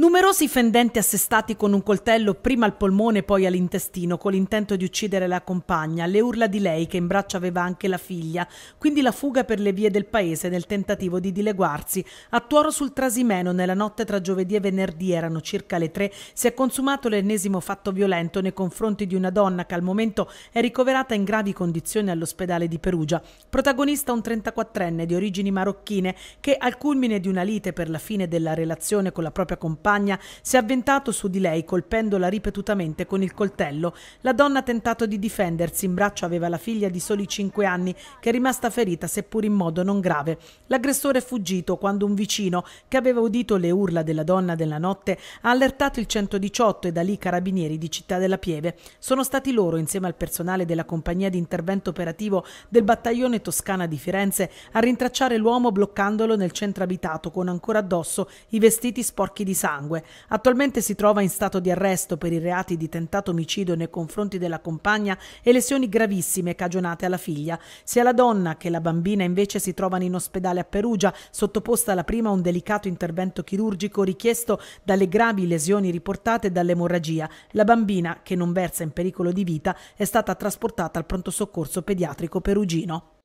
Numerosi fendenti assestati con un coltello prima al polmone poi all'intestino con l'intento di uccidere la compagna, le urla di lei che in braccio aveva anche la figlia, quindi la fuga per le vie del paese nel tentativo di dileguarsi. A Tuoro sul Trasimeno nella notte tra giovedì e venerdì erano circa le tre, si è consumato l'ennesimo fatto violento nei confronti di una donna che al momento è ricoverata in gravi condizioni all'ospedale di Perugia. Protagonista un 34enne di origini marocchine che al culmine di una lite per la fine della relazione con la propria compagna compagna si è avventato su di lei colpendola ripetutamente con il coltello. La donna ha tentato di difendersi, in braccio aveva la figlia di soli 5 anni che è rimasta ferita seppur in modo non grave. L'aggressore è fuggito quando un vicino che aveva udito le urla della donna della notte ha allertato il 118 e da lì i carabinieri di Città della Pieve. Sono stati loro insieme al personale della compagnia di intervento operativo del battaglione toscana di Firenze a rintracciare l'uomo bloccandolo nel centro abitato con ancora addosso i vestiti sporchi di sangue sangue. Attualmente si trova in stato di arresto per i reati di tentato omicidio nei confronti della compagna e lesioni gravissime cagionate alla figlia. Sia la donna che la bambina invece si trovano in ospedale a Perugia, sottoposta alla prima a un delicato intervento chirurgico richiesto dalle gravi lesioni riportate dall'emorragia. La bambina, che non versa in pericolo di vita, è stata trasportata al pronto soccorso pediatrico perugino.